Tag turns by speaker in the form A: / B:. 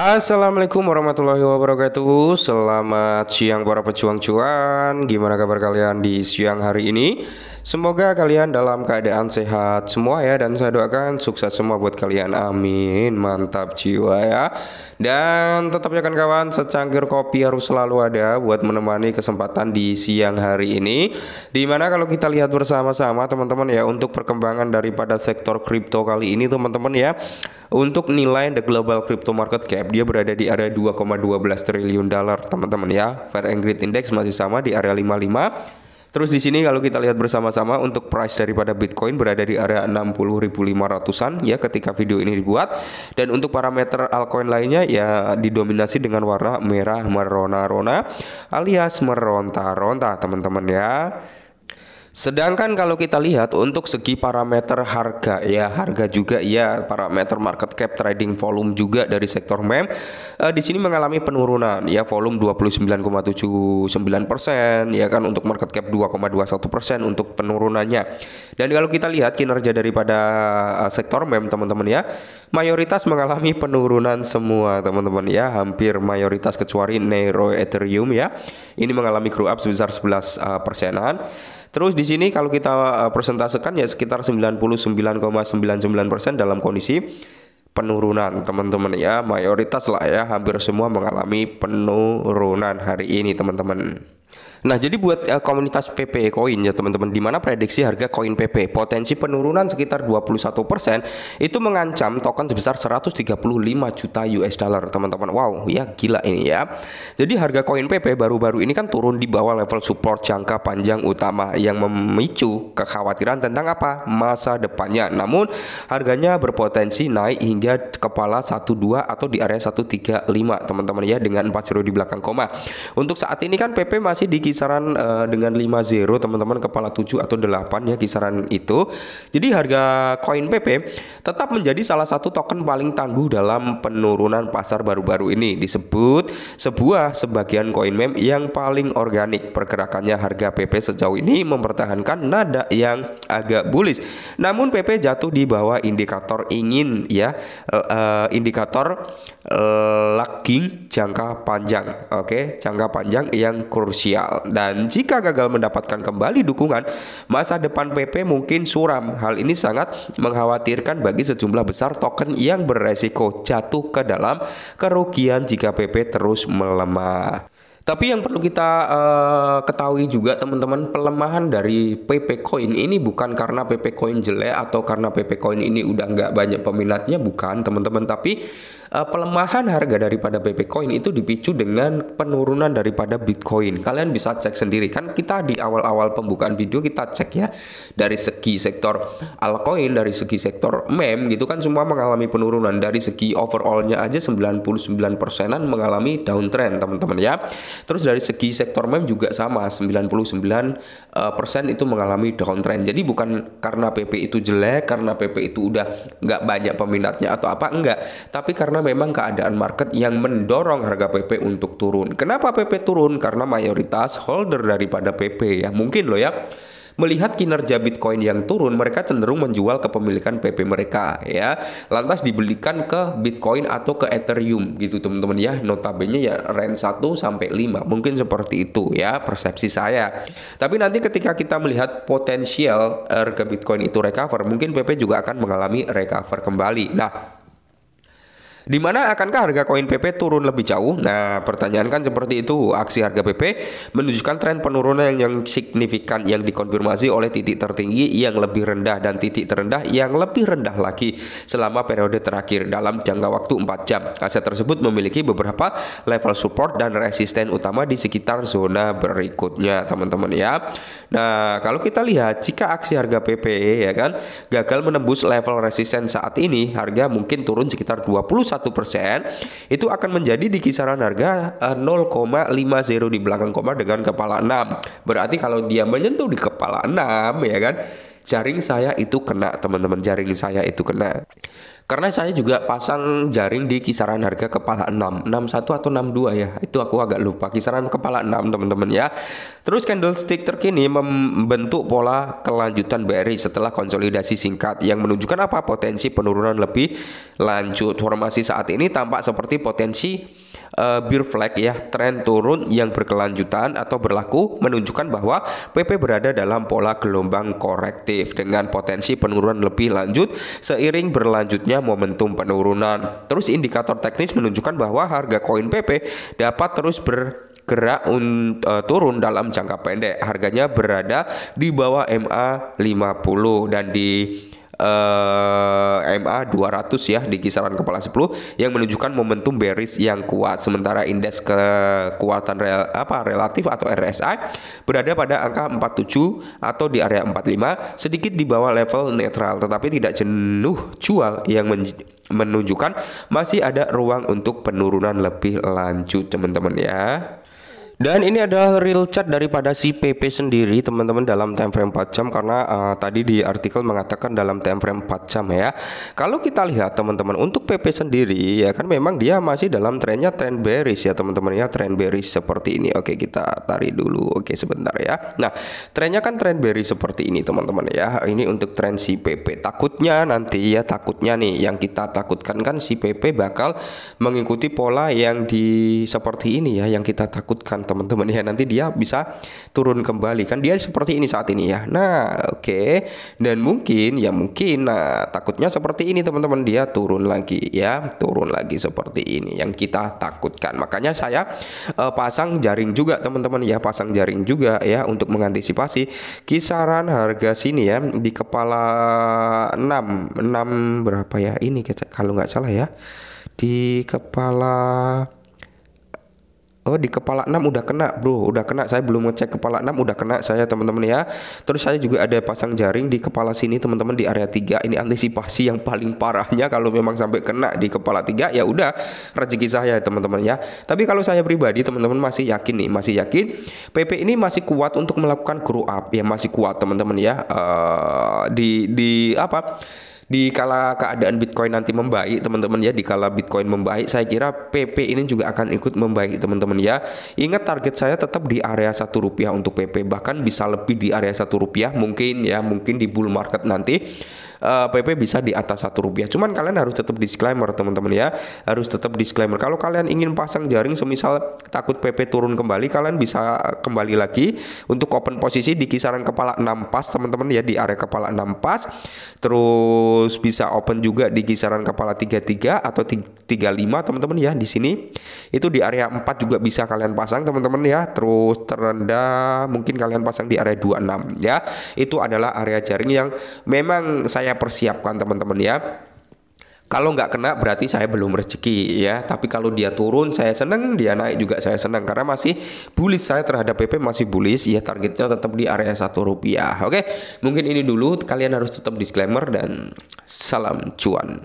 A: Assalamualaikum warahmatullahi wabarakatuh Selamat siang para pejuang cuan Gimana kabar kalian di siang hari ini Semoga kalian dalam keadaan sehat semua ya dan saya doakan sukses semua buat kalian. Amin. Mantap jiwa ya. Dan tetap ya kan kawan, secangkir kopi harus selalu ada buat menemani kesempatan di siang hari ini. Dimana kalau kita lihat bersama-sama teman-teman ya untuk perkembangan daripada sektor kripto kali ini teman-teman ya. Untuk nilai the global crypto market cap dia berada di area 2,12 triliun dolar teman-teman ya. Fair and Greed Index masih sama di area 55 Terus di sini kalau kita lihat bersama-sama untuk price daripada Bitcoin berada di area 60.500-an ya ketika video ini dibuat dan untuk parameter altcoin lainnya ya didominasi dengan warna merah merona-rona alias meronta-ronta teman-teman ya. Sedangkan kalau kita lihat untuk segi parameter harga ya harga juga ya parameter market cap trading volume juga dari sektor mem eh, di sini mengalami penurunan ya volume 29,79% ya kan untuk market cap 2,21% untuk penurunannya. Dan kalau kita lihat kinerja daripada eh, sektor mem teman-teman ya mayoritas mengalami penurunan semua teman-teman ya hampir mayoritas kecuali Nero Ethereum ya ini mengalami grow up sebesar 11 eh, persenan Terus di sini kalau kita eh, persentasekan ya sekitar 99,99% dalam kondisi penurunan teman-teman ya mayoritas lah ya hampir semua mengalami penurunan hari ini teman-teman Nah, jadi buat uh, komunitas PP Coin ya teman-teman, di mana prediksi harga koin PP potensi penurunan sekitar 21% itu mengancam token sebesar 135 juta US dollar, teman-teman. Wow, ya gila ini ya. Jadi harga koin PP baru-baru ini kan turun di bawah level support jangka panjang utama yang memicu kekhawatiran tentang apa? masa depannya. Namun, harganya berpotensi naik hingga kepala 12 atau di area 135, teman-teman ya dengan 40 di belakang koma. Untuk saat ini kan PP masih di kisaran uh, dengan zero teman-teman kepala 7 atau 8 ya kisaran itu. Jadi harga koin PP tetap menjadi salah satu token paling tangguh dalam penurunan pasar baru-baru ini disebut sebuah sebagian koin meme yang paling organik pergerakannya harga PP sejauh ini mempertahankan nada yang agak bullish. Namun PP jatuh di bawah indikator ingin ya uh, indikator eh, lagging jangka panjang. Oke, okay? jangka panjang yang krusial. Dan jika gagal mendapatkan kembali dukungan, masa depan PP mungkin suram. Hal ini sangat mengkhawatirkan bagi sejumlah besar token yang beresiko jatuh ke dalam kerugian jika PP terus melemah. Tapi yang perlu kita uh, ketahui juga teman-teman pelemahan dari PP Coin ini bukan karena PP Coin jelek atau karena PP Coin ini udah nggak banyak peminatnya bukan teman-teman tapi uh, pelemahan harga daripada BB Coin itu dipicu dengan penurunan daripada Bitcoin. Kalian bisa cek sendiri kan kita di awal-awal pembukaan video kita cek ya dari segi sektor altcoin, dari segi sektor meme gitu kan semua mengalami penurunan dari segi overallnya aja 99 persenan mengalami downtrend teman-teman ya. Terus dari segi sektor meme juga sama 99 uh, eh, persen itu mengalami downtrend. Jadi bukan karena PP itu jelek, karena PP itu udah nggak banyak peminatnya atau apa enggak, tapi karena karena memang keadaan market yang mendorong harga PP untuk turun. Kenapa PP turun? Karena mayoritas holder daripada PP ya. Mungkin loh ya melihat kinerja Bitcoin yang turun, mereka cenderung menjual kepemilikan PP mereka ya. Lantas dibelikan ke Bitcoin atau ke Ethereum gitu teman-teman ya. Notabene ya range 1 sampai 5. Mungkin seperti itu ya persepsi saya. Tapi nanti ketika kita melihat potensial eh, harga Bitcoin itu recover, mungkin PP juga akan mengalami recover kembali. Nah, di mana akankah harga koin PP turun lebih jauh? Nah, pertanyaan kan seperti itu. Aksi harga PP menunjukkan tren penurunan yang, signifikan yang dikonfirmasi oleh titik tertinggi yang lebih rendah dan titik terendah yang lebih rendah lagi selama periode terakhir dalam jangka waktu 4 jam. Aset tersebut memiliki beberapa level support dan resisten utama di sekitar zona berikutnya, teman-teman ya. Nah, kalau kita lihat jika aksi harga PP ya kan gagal menembus level resisten saat ini, harga mungkin turun sekitar 20 satu persen itu akan menjadi di kisaran harga 0,50 eh, di belakang koma dengan kepala 6. Berarti kalau dia menyentuh di kepala 6 ya kan jaring saya itu kena teman-teman jaring saya itu kena karena saya juga pasang jaring di kisaran harga kepala 6 61 atau 62 ya itu aku agak lupa kisaran kepala 6 teman-teman ya terus candlestick terkini membentuk pola kelanjutan BRI setelah konsolidasi singkat yang menunjukkan apa potensi penurunan lebih lanjut formasi saat ini tampak seperti potensi uh, eh, bear flag ya tren turun yang berkelanjutan atau berlaku menunjukkan bahwa PP berada dalam pola gelombang korektif dengan potensi penurunan lebih lanjut seiring berlanjutnya momentum penurunan. Terus indikator teknis menunjukkan bahwa harga koin PP dapat terus ber gerak un, uh, turun dalam jangka pendek. Harganya berada di bawah MA 50 dan di eh, MA 200 ya di kisaran kepala 10 yang menunjukkan momentum bearish yang kuat sementara indeks kekuatan real, apa relatif atau RSI berada pada angka 47 atau di area 45 sedikit di bawah level netral tetapi tidak jenuh jual yang men menunjukkan masih ada ruang untuk penurunan lebih lanjut teman-teman ya. Dan ini adalah real chat daripada si PP sendiri teman-teman dalam time frame 4 jam karena uh, tadi di artikel mengatakan dalam time frame 4 jam ya. Kalau kita lihat teman-teman untuk PP sendiri ya kan memang dia masih dalam trennya trend bearish ya teman-teman ya trend bearish seperti ini. Oke kita tarik dulu. Oke sebentar ya. Nah trennya kan trend bearish seperti ini teman-teman ya. Ini untuk tren si PP. Takutnya nanti ya takutnya nih yang kita takutkan kan si PP bakal mengikuti pola yang di seperti ini ya yang kita takutkan teman-teman ya nanti dia bisa turun kembali kan dia seperti ini saat ini ya nah oke okay. dan mungkin ya mungkin nah takutnya seperti ini teman-teman dia turun lagi ya turun lagi seperti ini yang kita takutkan makanya saya uh, pasang jaring juga teman-teman ya pasang jaring juga ya untuk mengantisipasi kisaran harga sini ya di kepala 6 6 berapa ya ini kalau nggak salah ya di kepala Oh di kepala 6 udah kena bro, udah kena. Saya belum ngecek kepala 6 udah kena saya teman-teman ya. Terus saya juga ada pasang jaring di kepala sini teman-teman di area 3. Ini antisipasi yang paling parahnya kalau memang sampai kena di kepala 3 ya udah rezeki saya teman-teman ya. Tapi kalau saya pribadi teman-teman masih yakin nih, masih yakin PP ini masih kuat untuk melakukan grow up ya, masih kuat teman-teman ya. Uh, di di apa? di kala keadaan Bitcoin nanti membaik teman-teman ya di kala Bitcoin membaik saya kira PP ini juga akan ikut membaik teman-teman ya ingat target saya tetap di area satu rupiah untuk PP bahkan bisa lebih di area satu rupiah mungkin ya mungkin di bull market nanti uh, eh, PP bisa di atas satu rupiah. Cuman kalian harus tetap disclaimer teman-teman ya, harus tetap disclaimer. Kalau kalian ingin pasang jaring, semisal takut PP turun kembali, kalian bisa eh, kembali lagi untuk open posisi di kisaran kepala 6 pas teman-teman ya di area kepala 6 pas. Terus bisa open juga di kisaran kepala 33 atau 35 teman-teman ya di sini. Itu di area 4 juga bisa kalian pasang teman-teman ya. Terus terendah mungkin kalian pasang di area 26 ya. Itu adalah area jaring yang memang saya saya persiapkan teman-teman ya. Kalau nggak kena berarti saya belum rezeki ya. Tapi kalau dia turun saya seneng, dia naik juga saya seneng karena masih bullish saya terhadap PP masih bullish ya targetnya tetap di area satu rupiah. Oke, mungkin ini dulu. Kalian harus tetap disclaimer dan salam cuan.